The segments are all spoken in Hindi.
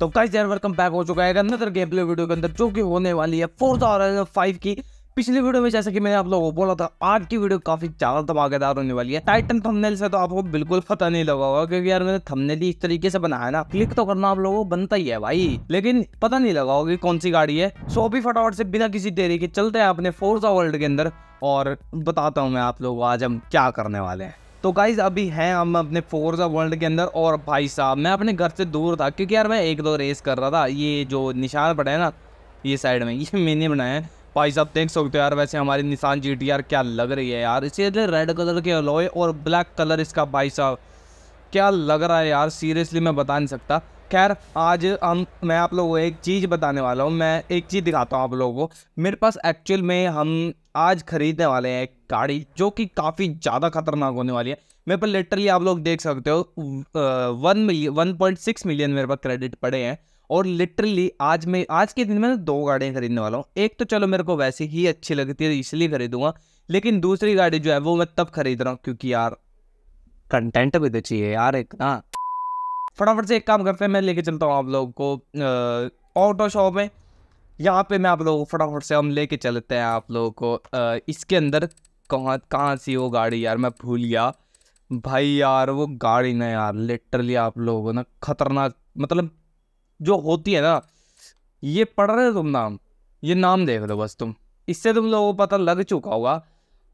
तो गाइस यार वेलकम बैक हो चुका है अंदर गेम प्ले वीडियो के अंदर जो कि होने वाली है फोर थाउजेंड फाइव की पिछली वीडियो में जैसे कि मैंने आप लोगों को बोला था आज की वीडियो काफी ज्यादा धमाकेदार होने वाली है टाइटन थंबनेल से तो आपको बिल्कुल पता नहीं लगा होगा क्योंकि यार मैंने थंबनेल ही इस तरीके से बनाया ना क्लिक तो करना आप लोगों को बनता ही है भाई लेकिन पता नहीं लगा होगा कौन सी गाड़ी है सो अभी फटाफट से बिना किसी देरी के चलते हैं अपने फोर्जा वर्ल्ड के अंदर और बताता हूँ मैं आप लोगों को आज हम क्या करने वाले हैं तो गाइज अभी हैं हम अपने फोर्जा वर्ल्ड के अंदर और भाई साहब मैं अपने घर से दूर था क्योंकि यार मैं एक दो रेस कर रहा था ये जो निशान पड़े हैं ना ये साइड में ये मैंने बनाया है भाई साहब देख सकते हो यार वैसे हमारी निशान जी क्या लग रही है यार इसके रेड कलर के अलोए और ब्लैक कलर इसका भाई साहब क्या लग रहा है यार सीरियसली मैं बता नहीं सकता खैर आज हम मैं आप लोगों को एक चीज़ बताने वाला हूँ मैं एक चीज़ दिखाता हूँ आप लोगों को मेरे पास एक्चुअल में हम आज खरीदने वाले हैं एक गाड़ी जो कि काफ़ी ज़्यादा खतरनाक होने वाली है मेरे पर लिटरली आप लोग देख सकते हो one million one point six million मेरे पास क्रेडिट पड़े हैं और लिटरली आज मैं आज के दिन में दो गाड़ियाँ खरीदने वाला हूँ एक तो चलो मेरे को वैसे ही अच्छी लगती है इसलिए खरीदूंगा लेकिन दूसरी गाड़ी जो है वो मैं तब खरीद रहा हूँ क्योंकि यार कंटेंट भी तो चाहिए यार एक ना फटाफट से एक काम करते हैं मैं लेके चलता हूँ आप लोग को ऑटो शॉप में यहाँ पे मैं आप लोगों को फटाफट से हम लेके चलते हैं आप लोगों को आ, इसके अंदर कहाँ कहाँ सी वो गाड़ी यार मैं भूल गया भाई यार वो गाड़ी ना यार लिटरली आप लोगों ना खतरनाक मतलब जो होती है ना ये पढ़ रहे हो तुम नाम ये नाम देख लो बस तुम इससे तुम लोगों को पता लग चुका होगा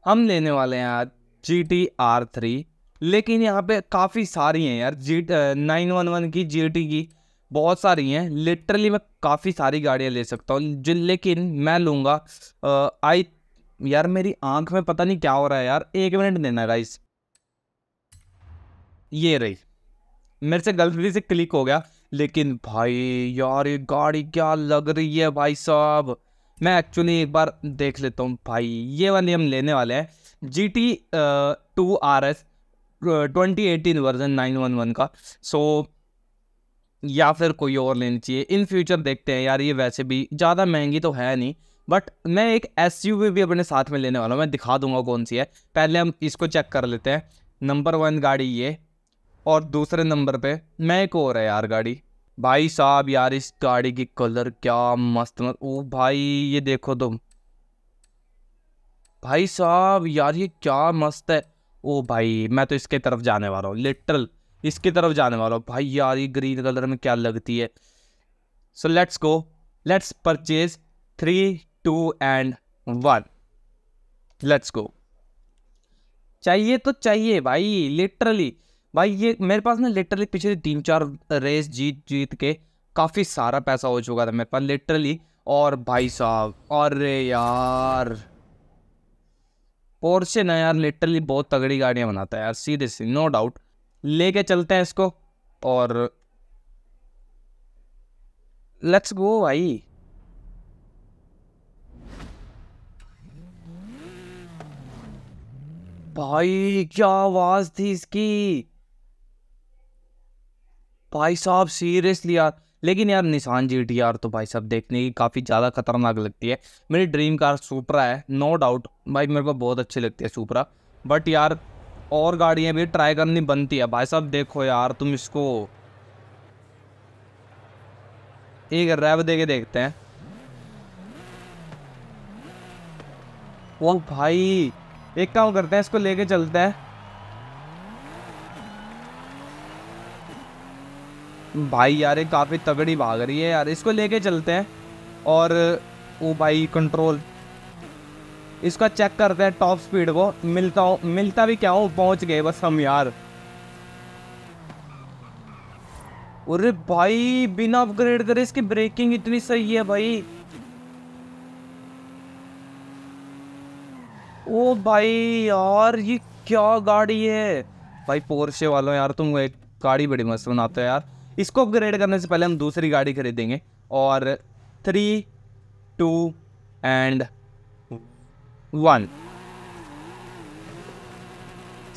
हम लेने वाले हैं यार जी टी आर थ्री लेकिन यहाँ पे काफ़ी सारी हैं यार जी नाइन वन वन की जी टी की बहुत सारी हैं लिटरली मैं काफ़ी सारी गाड़ियाँ ले सकता हूँ जिन लेकिन मैं लूँगा आई यार मेरी आंख में पता नहीं क्या हो रहा है यार एक मिनट देना राइस ये रही मेरे से गलती से क्लिक हो गया लेकिन भाई यार ये गाड़ी क्या लग रही है भाई साहब मैं एक्चुअली एक बार देख लेता हूँ भाई ये वाली हम लेने वाले हैं G T two R S twenty eighteen version nine one one का सो so, या फिर कोई और लेनी चाहिए इन फ्यूचर देखते हैं यार ये वैसे भी ज़्यादा महंगी तो है नहीं बट मैं एक एस भी अपने साथ में लेने वाला हूँ मैं दिखा दूंगा कौन सी है पहले हम इसको चेक कर लेते हैं नंबर वन गाड़ी ये और दूसरे नंबर पे मैं एक और है यार गाड़ी भाई साहब यार इस गाड़ी की कलर क्या मस्त मत ओ भाई ये देखो तुम भाई साहब यार ये क्या मस्त है ओ भाई मैं तो इसके तरफ जाने वाला हूँ लिटरल इसकी तरफ जाने वाला हूँ भाई यार ये ग्रीन कलर में क्या लगती है so let's go let's purchase three two and one let's go चाहिए तो चाहिए भाई लिटरली भाई ये मेरे पास ना लिटरली पिछले तीन चार रेस जीत जीत के काफ़ी सारा पैसा हो चुका था मेरे पास लिटरली और भाई साहब अरे यार से ना यार लिटरली बहुत तगड़ी गाड़ियाँ बनाता है यार सीरियसली नो डाउट लेके चलते हैं इसको और लेट्स गो भाई भाई क्या आवाज थी इसकी भाई साहब सीरियसली यार लेकिन यार निशान जी टी तो भाई साहब देखने की काफ़ी ज़्यादा खतरनाक लगती है मेरी ड्रीम कार सुपरा है नो no डाउट भाई मेरे को बहुत अच्छी लगती है सुपरा बट यार और गाड़ियाँ भी ट्राई करनी बनती है भाई साहब देखो यार तुम इसको ठीक है रैब दे के देखते हैं वो भाई एक काम करते हैं इसको लेके चलते हैं भाई यार ये काफ़ी तगड़ी भाग रही है यार इसको लेके चलते हैं और ओ भाई कंट्रोल इसका चेक करते हैं टॉप स्पीड को मिलता हो मिलता भी क्या हो पहुंच गए बस हम यार अरे भाई बिना अपग्रेड करे इसकी ब्रेकिंग इतनी सही है भाई ओ भाई यार ये क्या गाड़ी है भाई पोर्शे वालों यार तुम एक गाड़ी बड़ी मस्त बनाते हो यार इसको अपग्रेड करने से पहले हम दूसरी गाड़ी खरीदेंगे और three two and one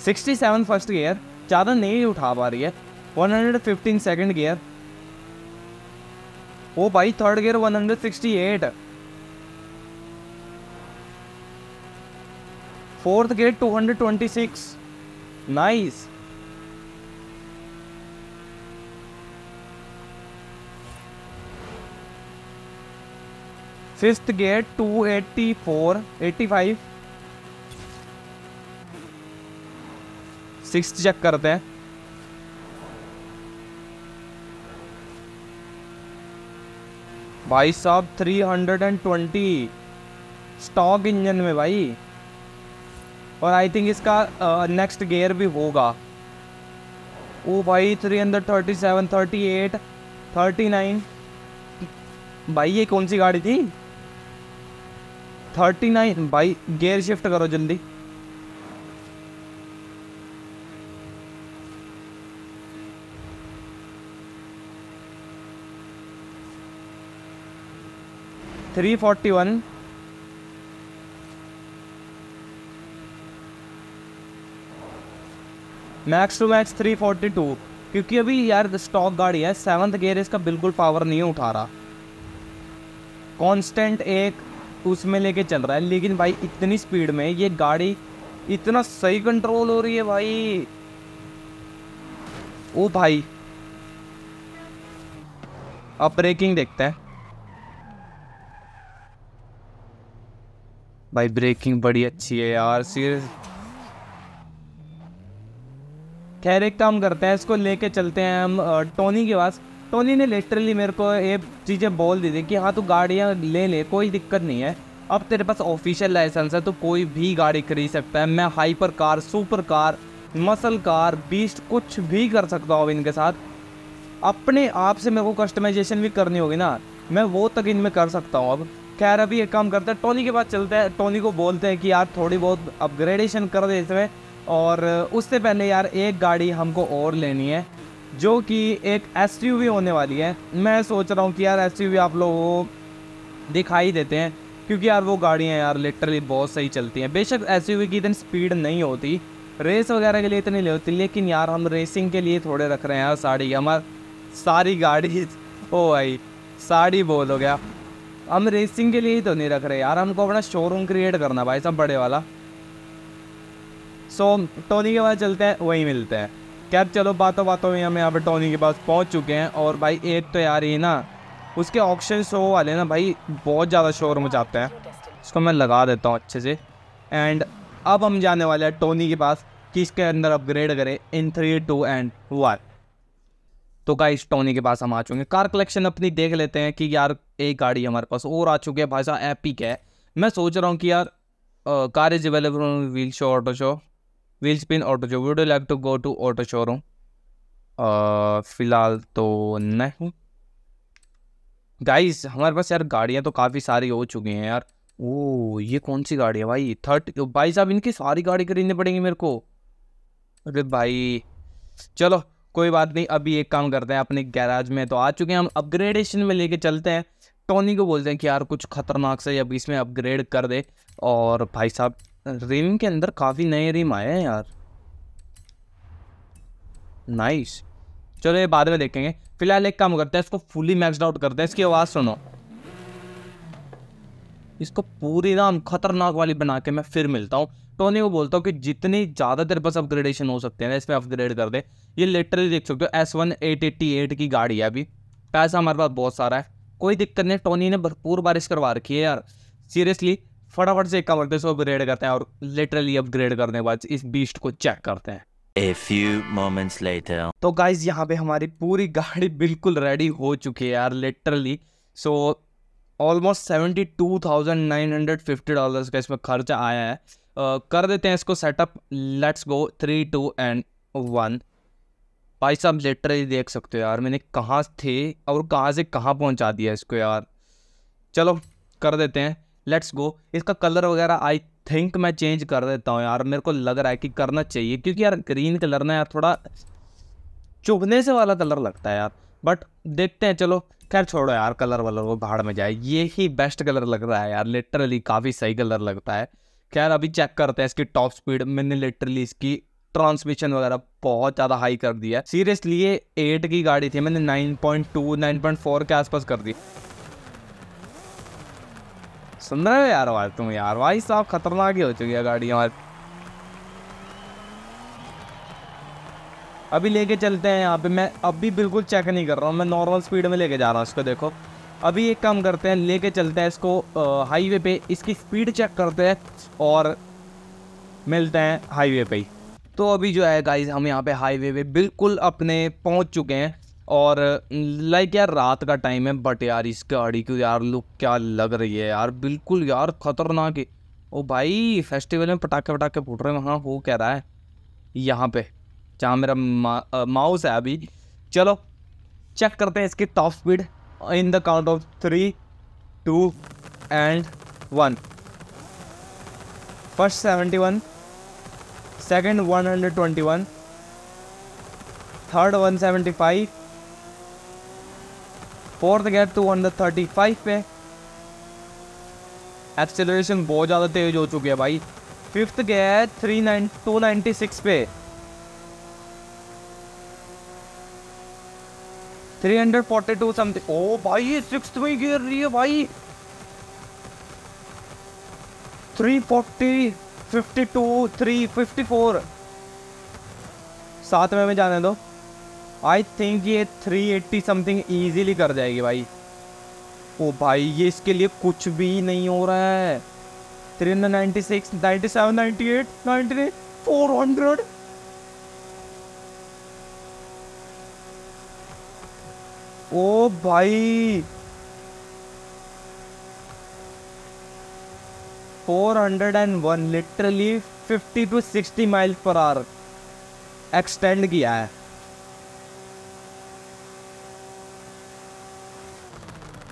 sixty seven first gear ज़्यादा नहीं उठा पा रही है one hundred fifteen second gear ओ भाई third gear one hundred sixty eight fourth gear two hundred twenty six nice fifth gate two eighty four eighty five six check करते हैं भाई साहब three hundred and twenty stock engine में भाई और आई थिंक इसका नेक्स्ट uh, गेयर भी होगा ओ भाई three hundred thirty seven thirty eight thirty nine भाई ये कौन सी गाड़ी थी थर्टी नाइन भाई गेयर शिफ्ट करो जल्दी three forty one max two max three forty two क्योंकि अभी यार स्टॉक गाड़ी है सेवंथ गेयर इसका बिल्कुल पावर नहीं उठा रहा कांस्टेंट एक उसमें लेके चल रहा है लेकिन भाई इतनी स्पीड में ये गाड़ी इतना सही कंट्रोल हो रही है भाई ओ भाई अब ब्रेकिंग देखते हैं भाई ब्रेकिंग बड़ी अच्छी है यार सीरियस खैर एक काम करते हैं इसको लेके चलते हैं हम टोनी के पास टोनी ने लिटरली मेरे को ये चीज़ें बोल दी थी कि हाँ तू गाड़ियाँ ले ले कोई दिक्कत नहीं है अब तेरे पास ऑफिशियल लाइसेंस है तो कोई भी गाड़ी खरीद सकता है मैं hyper car super car muscle car beast कुछ भी कर सकता हूँ इनके साथ अपने आप से मेरे को कस्टमाइजेशन भी करनी होगी ना मैं वो तक इनमें कर सकता हूँ अब खैर अभी एक काम करते हैं टोनी के पास चलते हैं टोनी को बोलते हैं कि यार थोड़ी बहुत अपग्रेडेशन कर दे इसमें और उससे पहले यार एक गाड़ी हमको और लेनी है जो कि एक एस होने वाली है मैं सोच रहा हूँ कि यार एस आप लोगों को दिखाई देते हैं क्योंकि यार वो गाड़ियाँ यार लिटरली बहुत सही चलती हैं बेशक एस की इतनी स्पीड नहीं होती रेस वगैरह के लिए इतनी नहीं होती लेकिन यार हम रेसिंग के लिए थोड़े रख रहे हैं यार साड़ी हमार सारी गाड़ी ओ भाई साड़ी बोल हो गया हम रेसिंग के लिए ही तो नहीं रख रहे यार हमको अपना शोरूम क्रिएट करना भाई सब बड़े वाला सो so, टोनी के बाद चलते हैं वहीं मिलते हैं कैब चलो बातों बातों में हम यहाँ पर टोनी के पास पहुँच चुके हैं और भाई एक तो यार ही ना उसके ऑप्शन शो वाले ना भाई बहुत ज़्यादा शोर मचाते हैं उसको मैं लगा देता हूँ अच्छे से एंड अब हम जाने वाले हैं टोनी के पास कि इसके अंदर अपग्रेड करें in three two and one तो गाइस टोनी के पास हम आ चुके हैं कार कलेक्शन अपनी देख लेते हैं कि यार एक गाड़ी हमारे पास और आ चुकी है भाई साहब एपिक है मैं सोच रहा हूँ कि यार car is available wheel show auto show wheel spin auto show would like to go to auto showroom फ़िलहाल तो नहीं गाइस हमारे पास यार गाड़ियाँ तो काफ़ी सारी हो चुकी हैं यार ओ ये कौन सी गाड़ी है भाई थर्ट भाई साहब इनकी सारी गाड़ी खरीदनी पड़ेगी मेरे को अरे भाई चलो कोई बात नहीं अभी एक काम करते हैं अपने गैराज में तो आ चुके हैं हम अपग्रेडेशन में लेके चलते हैं टोनी को बोलते हैं कि यार कुछ खतरनाक से अब इसमें अपग्रेड कर दे और भाई साहब रिम के अंदर काफ़ी नए रिम आए हैं यार नाइस चलो ये बाद में देखेंगे फिलहाल एक काम करते हैं इसको फुली मैक्सड आउट करते हैं इसकी आवाज़ सुनो इसको पूरी नाम खतरनाक वाली बना के मैं फिर मिलता हूँ टोनी को बोलता हूँ कि जितनी ज़्यादा देर बस अपग्रेडेशन हो सकते हैं ना इसमें अपग्रेड कर दे ये लिटरली देख सकते हो S one eight eighty eight की गाड़ी है अभी पैसा हमारे पास बहुत सारा है कोई दिक्कत नहीं टोनी ने भरपूर बारिश करवा रखी है यार सीरियसली फटाफट से एक काम करते हैं अपग्रेड करते हैं और लिटरली अपग्रेड करने के बाद इस बीस्ट को चेक करते हैं A few moments later. तो गाइज यहाँ पे हमारी पूरी गाड़ी बिल्कुल रेडी हो चुकी है यार literally so almost seventy two thousand nine hundred fifty dollar का इसमें खर्च आया है uh, कर देते हैं इसको setup let's go three two and one भाई साहब लिटरली देख सकते हो यार मैंने कहाँ थे और कहाँ से कहाँ पहुँचा दिया इसको यार चलो कर देते हैं लेट्स गो इसका कलर वगैरह आई थिंक मैं चेंज कर देता हूँ यार मेरे को लग रहा है कि करना चाहिए क्योंकि यार ग्रीन कलर ना यार थोड़ा चुभने से वाला कलर लगता है यार बट देखते हैं चलो खैर छोड़ो यार कलर वलर वो भाड़ में जाए ये ही बेस्ट कलर लग रहा है यार लिटरली काफ़ी सही कलर लगता है खैर अभी चेक करते हैं इसकी टॉप स्पीड मैंने लिटरली इसकी ट्रांसमिशन वगैरह बहुत ज़्यादा हाई कर दिया सीरियसली ये एट की गाड़ी थी मैंने nine point two nine point four के आसपास कर दी सुन रहे हो यार आवाज तुम यार भाई साहब खतरनाक ही हो चुकी है गाड़ी हमारी अभी लेके चलते हैं यहाँ पे मैं अभी बिल्कुल चेक नहीं कर रहा हूँ मैं नॉर्मल स्पीड में लेके जा रहा हूँ इसको देखो अभी एक काम करते हैं लेके चलते हैं इसको हाईवे पे इसकी स्पीड चेक करते हैं और मिलते हैं हाईवे पे ही तो अभी जो है गाइज हम यहाँ पे हाईवे पे बिल्कुल अपने पहुँच चुके हैं और लाइक यार रात का टाइम है बट यार इस गाड़ी की यार लुक क्या लग रही है यार बिल्कुल यार ख़तरनाक है ओ भाई फेस्टिवल में पटाखे पटाखे फूट रहे हैं वहाँ हो कह रहा है यहाँ पे जहाँ मेरा मा, माउस है अभी चलो चेक करते हैं इसकी top speed in the count of three two and one first seventy one second one hundred twenty one third one seventy five fourth gear तो अंडर थर्टी फाइव पे एक्सेलरेशन बहुत ज़्यादा तेज हो चुकी है भाई fifth gear three nine two ninety six पे three hundred forty two something ओ भाई ये सिक्स में गिर रही है भाई three forty fifty two three fifty four साथ में जाने दो आई थिंक ये थ्री 380 समथिंग ईजीली कर जाएगी भाई ओ भाई ये इसके लिए कुछ भी नहीं हो रहा है three hundred ninety six ninety seven ninety eight ninety nine four hundred ओ भाई four hundred and one literally fifty two sixty mile per hour extend किया है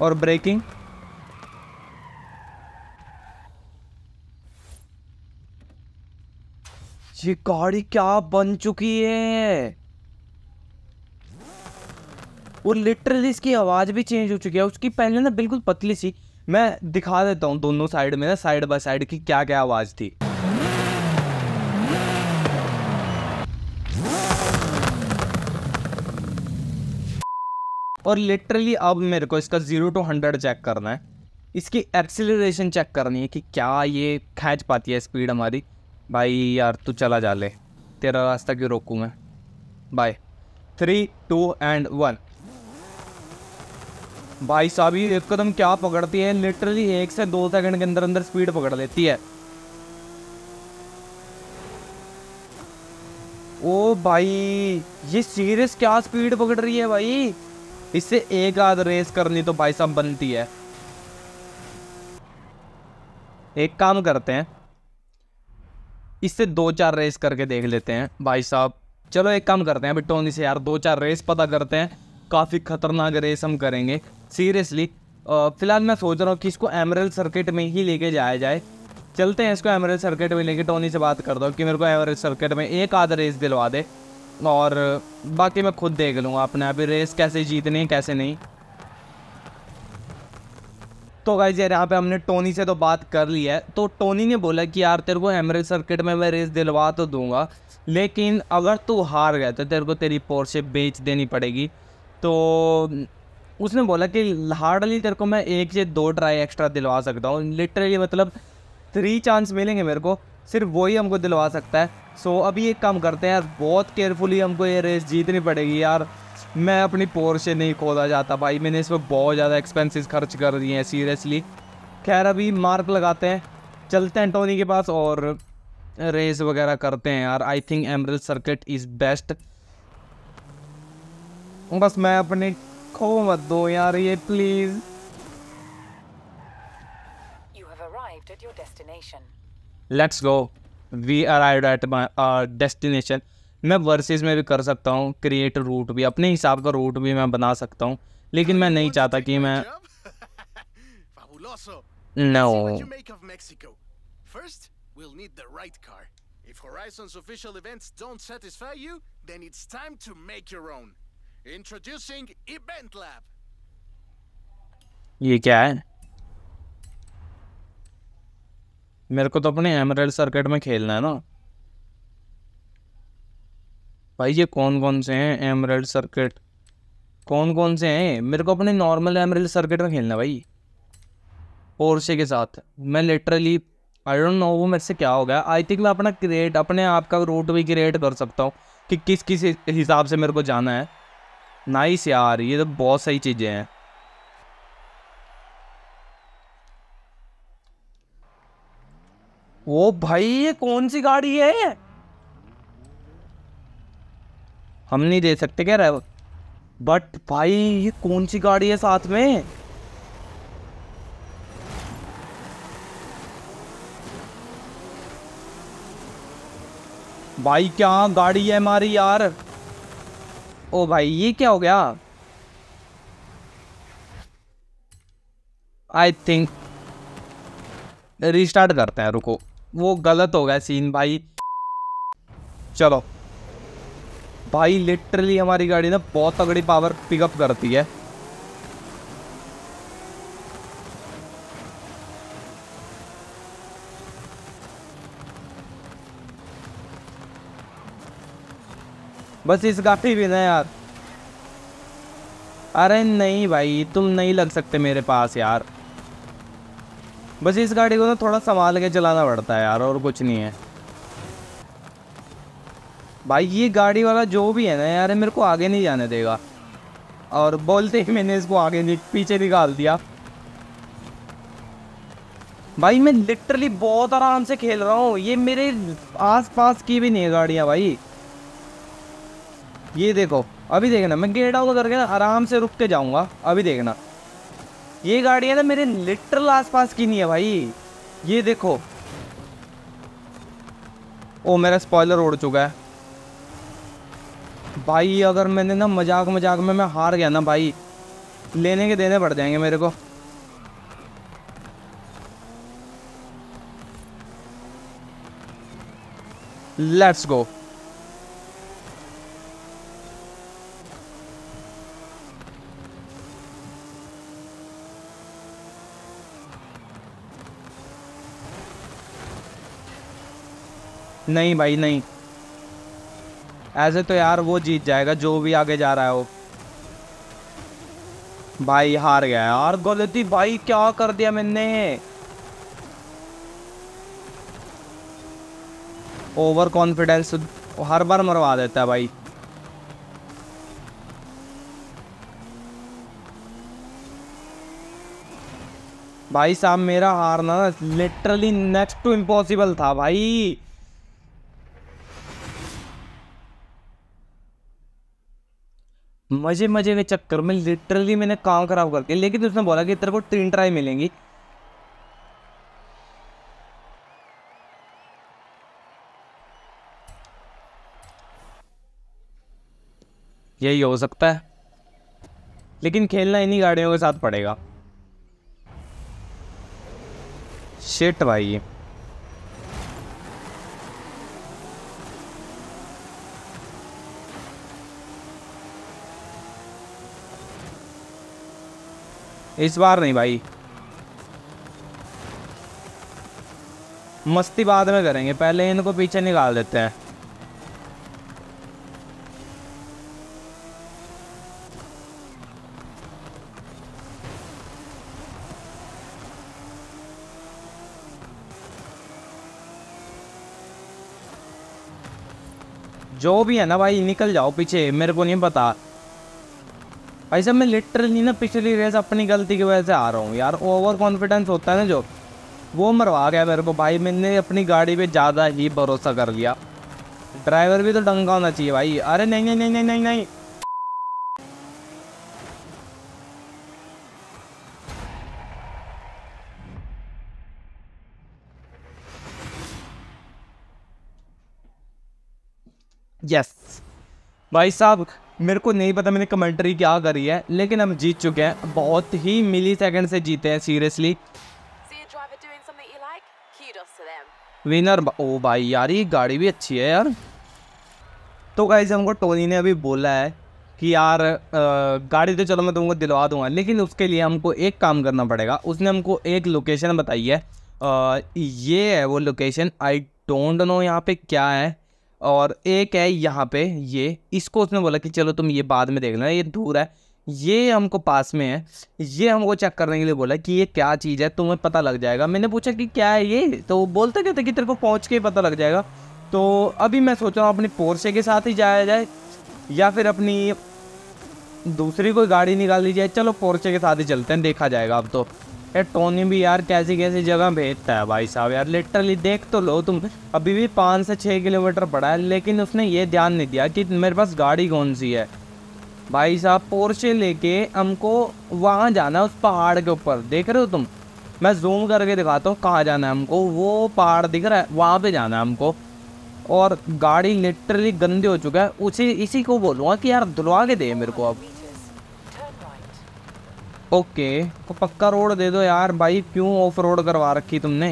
और ब्रेकिंग ये गाड़ी क्या बन चुकी है और लिटरली इसकी आवाज़ भी चेंज हो चुकी है उसकी पहले ना बिल्कुल पतली सी मैं दिखा देता हूं दोनों साइड में ना साइड बाय साइड की क्या क्या आवाज़ थी और लिटरली अब मेरे को इसका ज़ीरो टू हंड्रेड चेक करना है इसकी एक्सेलरेशन चेक करनी है कि क्या ये खींच पाती है स्पीड हमारी भाई यार तू चला जा ले तेरा रास्ता क्यों रोकूँ मैं by three two and one भाई साहब ये एकदम क्या पकड़ती है लिटरली एक से दो सेकंड के अंदर अंदर स्पीड पकड़ लेती है ओ भाई ये सीरियस क्या स्पीड पकड़ रही है भाई इससे एक आध रेस करनी तो भाई साहब बनती है एक काम करते हैं इससे दो चार रेस करके देख लेते हैं भाई साहब चलो एक काम करते हैं अभी टोनी से यार दो चार रेस पता करते हैं काफ़ी ख़तरनाक रेस हम करेंगे सीरियसली फ़िलहाल मैं सोच रहा हूँ कि इसको एमरल सर्किट में ही लेके जाया जाए चलते हैं इसको एमरल सर्किट में लेके टोनी से बात करता हूँ कि मेरे को एमरल सर्किट में एक आध रेस दिलवा दे और बाकी मैं खुद देख लूँगा अपने अभी रेस कैसे जीतनी है कैसे नहीं तो गाइज यार यहाँ पे हमने टोनी से तो बात कर ली है तो टोनी ने बोला कि यार तेरे को एमरेज सर्किट में मैं रेस दिलवा तो दूंगा लेकिन अगर तू हार गया तो तेरे को तेरी पोर्शे बेच देनी पड़ेगी तो उसने बोला कि हार्डली तेरे को मैं एक से दो ट्राई एक्स्ट्रा दिलवा सकता हूँ लिटरली मतलब थ्री चांस मिलेंगे मेरे को सिर्फ वही हमको दिलवा सकता है सो अभी एक काम करते हैं यार बहुत केयरफुली हमको ये रेस जीतनी पड़ेगी यार मैं अपनी पोर से नहीं खोदा जाता भाई मैंने इस पर बहुत ज़्यादा एक्सपेंसिस खर्च कर दिए हैं सीरियसली खैर अभी मार्क लगाते हैं चलते हैं टोनी के पास और रेस वगैरह करते हैं यार I think Emerald circuit is best बस मैं अपने खो मत दो यार ये please reacted your destination. Let's go. We arrived at my uh, destination. मैं वर्सेस में भी कर सकता हूँ क्रिएट रूट भी अपने हिसाब का रूट भी मैं बना सकता हूँ लेकिन मैं नहीं चाहता कि मैं No. we'll right Introducing Event Lab. ये क्या है? मेरे को तो अपने एमरेल सर्किट में खेलना है ना भाई ये कौन कौन से हैं एमरेल सर्किट कौन कौन से हैं मेरे को अपने नॉर्मल एमरेल सर्किट में खेलना है भाई पोर्से के साथ मैं लिटरली आई डोंट नो वो मेरे से क्या हो गया आई थिंक मैं अपना क्रिएट अपने आप का रूट भी क्रिएट कर सकता हूँ कि किस किस हिसाब से मेरे को जाना है नाइस यार ये तो बहुत सही चीज़ें हैं वो भाई ये कौन सी गाड़ी है ये हम नहीं दे सकते क्या रहे बट भाई ये कौन सी गाड़ी है साथ में भाई क्या गाड़ी है हमारी यार ओ भाई ये क्या हो गया आई थिंक रिस्टार्ट करते हैं रुको वो गलत हो गया सीन भाई चलो भाई लिटरली हमारी गाड़ी ना बहुत तगड़ी पावर पिकअप करती है बस इस गाड़ी भी ना यार अरे नहीं भाई तुम नहीं लग सकते मेरे पास यार बस इस गाड़ी को ना थोड़ा संभाल के चलाना पड़ता है यार और कुछ नहीं है भाई ये गाड़ी वाला जो भी है ना यार मेरे को आगे नहीं जाने देगा और बोलते ही मैंने इसको आगे नहीं पीछे निकाल दिया भाई मैं लिटरली बहुत आराम से खेल रहा हूँ ये मेरे आसपास की भी नहीं है गाड़ियाँ भाई ये देखो अभी देखना मैं गेट आउट करके ना आराम से रुक के जाऊँगा अभी देखना ये गाड़ियां ना मेरे लिटरल आसपास की नहीं है भाई ये देखो ओ मेरा स्पॉइलर उड़ चुका है भाई अगर मैंने ना मजाक मजाक में मैं हार गया ना भाई लेने के देने पड़ जाएंगे मेरे को लेट्स गो नहीं भाई नहीं ऐसे तो यार वो जीत जाएगा जो भी आगे जा रहा है वो भाई हार गया यार गलती भाई क्या कर दिया मैंने ओवर कॉन्फिडेंस हर बार मरवा देता है भाई भाई साहब मेरा हारना लिटरली नेक्स्ट टू इम्पॉसिबल था भाई मज़े मज़े के चक्कर में लिटरली मैंने काम खराब कर दिया लेकिन उसने बोला कि तेरे को तीन ट्राई मिलेंगी यही हो सकता है लेकिन खेलना इन्हीं गाड़ियों के साथ पड़ेगा शिट भाई इस बार नहीं भाई मस्ती बाद में करेंगे पहले इनको पीछे निकाल देते हैं जो भी है ना भाई निकल जाओ पीछे मेरे को नहीं पता भाई साहब मैं लिटरली ना पिछली रेस अपनी गलती की वजह से आ रहा हूँ यार ओवर कॉन्फिडेंस होता है ना जो वो मरवा गया मेरे को भाई मैंने अपनी गाड़ी पे ज़्यादा ही भरोसा कर लिया ड्राइवर भी तो डंगा होना चाहिए भाई अरे नहीं नहीं नहीं नहीं नहीं नहीं यस yes. भाई साहब मेरे को नहीं पता मैंने कमेंट्री क्या करी है लेकिन हम जीत चुके हैं बहुत ही मिली सेकेंड से जीते हैं सीरियसली विनर ओ भाई यार ये गाड़ी भी अच्छी है यार तो गाइज हमको टोनी ने अभी बोला है कि यार गाड़ी तो चलो मैं तुमको दिलवा दूंगा लेकिन उसके लिए हमको एक काम करना पड़ेगा उसने हमको एक लोकेशन बताई है आ, ये है वो लोकेशन आई डोंट नो यहाँ पे क्या है और एक है यहाँ पे ये इसको उसने बोला कि चलो तुम ये बाद में देख लेना ये दूर है ये हमको पास में है ये हमको चेक करने के लिए बोला कि ये क्या चीज़ है तुम्हें पता लग जाएगा मैंने पूछा कि क्या है ये तो बोलते कहते कि तेरे को पहुँच के पता लग जाएगा तो अभी मैं सोच रहा हूँ अपनी पोर्से के साथ ही जाया जाए या फिर अपनी दूसरी कोई गाड़ी निकाल ली जाए चलो पोर्चे के साथ ही चलते हैं देखा जाएगा अब तो ये टोनी भी यार कैसी कैसी जगह भेजता है भाई साहब यार लिटरली देख तो लो तुम अभी भी पाँच से छः किलोमीटर पड़ा है लेकिन उसने ये ध्यान नहीं दिया कि मेरे पास गाड़ी कौन सी है भाई साहब पोर्चे लेके हमको वहाँ जाना है उस पहाड़ के ऊपर देख रहे हो तुम मैं जूम करके दिखाता हूँ कहाँ जाना है हमको वो पहाड़ दिख रहा है वहाँ पे जाना है हमको और गाड़ी लिटरली गंदी हो चुका है उसी इसी को बोलूँगा कि यार धुलवा के दे मेरे को अब ओके तो पक्का रोड दे दो यार भाई क्यों ऑफ रोड करवा रखी तुमने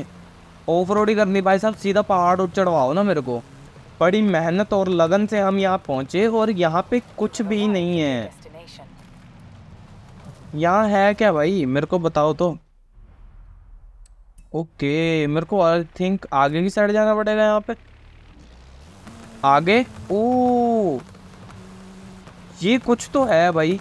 ऑफ रोड ही करनी भाई साहब सीधा पहाड़ उड़ चढ़वाओ ना मेरे को बड़ी मेहनत और लगन से हम यहाँ पहुँचे और यहाँ पे कुछ भी नहीं है यहाँ है क्या भाई मेरे को बताओ तो ओके मेरे को आई थिंक आगे की साइड जाना पड़ेगा यहाँ पे आगे ओ ये कुछ तो है भाई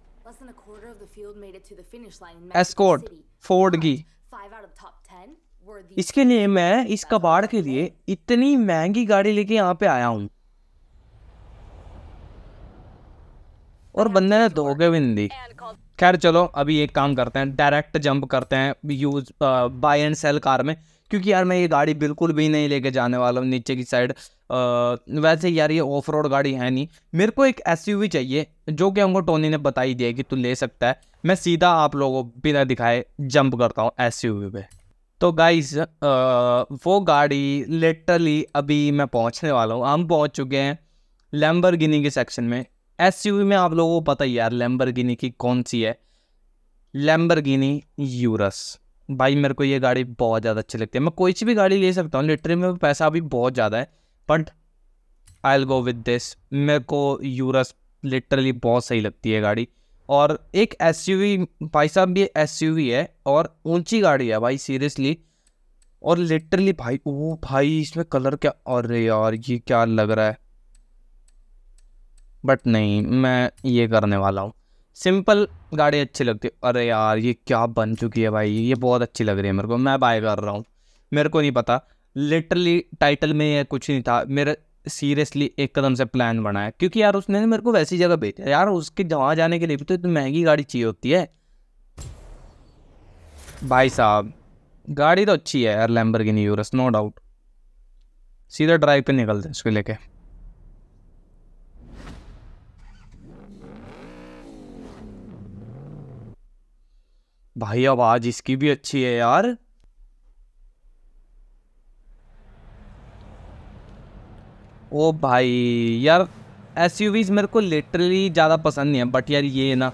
Mayfield made it to the finish line in Mexico Escort City. Ford की Five out of top ten were the इसके लिए मैं इस कबाड़ के लिए इतनी महंगी गाड़ी लेके यहाँ पे आया हूँ और बंदे ने धोखे भी नहीं दी खैर चलो अभी एक काम करते हैं डायरेक्ट जंप करते हैं use buy and sell car में क्योंकि यार मैं ये गाड़ी बिल्कुल भी नहीं लेके जाने वाला हूँ नीचे की साइड वैसे यार ये ऑफ रोड गाड़ी है नहीं मेरे को एक एस चाहिए जो कि हमको टोनी ने बता ही दिया कि तू ले सकता है मैं सीधा आप लोगों बिना दिखाए जंप करता हूँ एस पे तो गाइस वो गाड़ी लिटरली अभी मैं पहुँचने वाला हूँ हम पहुँच चुके हैं लैम्बर के सेक्शन में एस में आप लोगों को पता ही यार लैम्बर की कौन सी है लैम्बर यूरस भाई मेरे को ये गाड़ी बहुत ज़्यादा अच्छी लगती है मैं कोई सी भी गाड़ी ले सकता हूँ लिटरी में पैसा अभी बहुत ज़्यादा है but I'll go with this मेरे को यूरस लिटरली बहुत सही लगती है गाड़ी और एक एस यू वी भाई साहब भी एस यू वी है और ऊंची गाड़ी है भाई सीरियसली और लिटरली भाई ओ भाई इसमें कलर क्या अरे यार ये क्या लग रहा है बट नहीं मैं ये करने वाला हूँ सिंपल गाड़ी अच्छी लगती है अरे यार ये क्या बन चुकी है भाई ये बहुत अच्छी लग रही है मेरे को मैं बाय कर रहा हूँ मेरे को नहीं पता लिटरली टाइटल में यह कुछ नहीं था मेरे सीरियसली एक कदम से प्लान बनाया क्योंकि यार उसने मेरे को वैसी जगह भेजा यार उसके जहाँ जाने के लिए भी तो इतनी महंगी गाड़ी चाहिए होती है भाई साहब गाड़ी तो अच्छी है यार लैम्बर की यूरस नो डाउट सीधा ड्राइव पे निकलते हैं उसको लेके भाई आवाज इसकी भी अच्छी है यार ओ भाई यार एस मेरे को लिटरली ज़्यादा पसंद नहीं है बट यार ये ना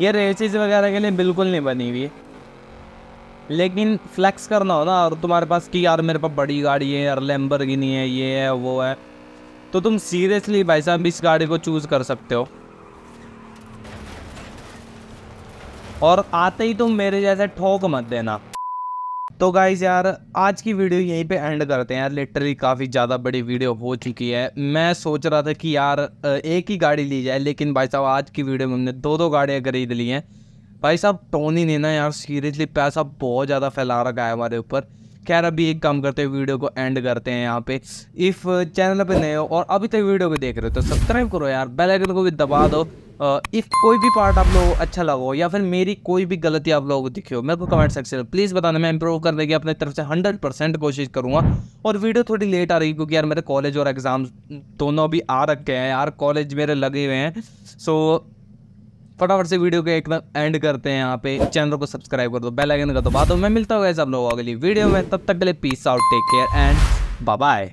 ये रेसिस वगैरह के लिए बिल्कुल नहीं बनी हुई है लेकिन फ्लैक्स करना हो ना और तुम्हारे पास कि यार मेरे पास बड़ी गाड़ी है यार लेम्बर है ये है वो है तो तुम सीरियसली भाई साहब इस गाड़ी को चूज़ कर सकते हो और आते ही तुम मेरे जैसे ठोक मत देना तो गाइज यार आज की वीडियो यहीं पे एंड करते हैं यार लिटरली काफ़ी ज़्यादा बड़ी वीडियो हो चुकी है मैं सोच रहा था कि यार एक ही गाड़ी ली जाए लेकिन भाई साहब आज की वीडियो में हमने दो दो गाड़ियाँ खरीद ली हैं भाई साहब टोन ही ना यार सीरियसली पैसा बहुत ज़्यादा फैला रखा है हमारे ऊपर खैर अभी एक काम करते हैं वीडियो को एंड करते हैं यहाँ पे इफ़ चैनल uh, पे नए हो और अभी तक वीडियो को देख रहे हो तो सब्सक्राइब करो यार बेल आइकन को भी दबा दो इफ़ uh, कोई भी पार्ट आप लोगों को अच्छा लगा हो या फिर मेरी कोई भी गलती आप लोगों को दिखी हो मेरे को कमेंट सेक्शन में प्लीज़ बताना मैं इंप्रूव करने की अपनी तरफ से हंड्रेड परसेंट कोशिश करूँगा और वीडियो थोड़ी लेट आ रही है क्योंकि यार मेरे कॉलेज और एग्ज़ाम दोनों भी आ रखे हैं यार कॉलेज मेरे लगे हुए हैं सो फटाफट से वीडियो को एकदम एंड करते हैं यहाँ पे चैनल को सब्सक्राइब कर दो बेल आइकन का दबा तो दो मैं मिलता हूँ सब लोगों के वीडियो में तब तक के लिए peace out take care and bye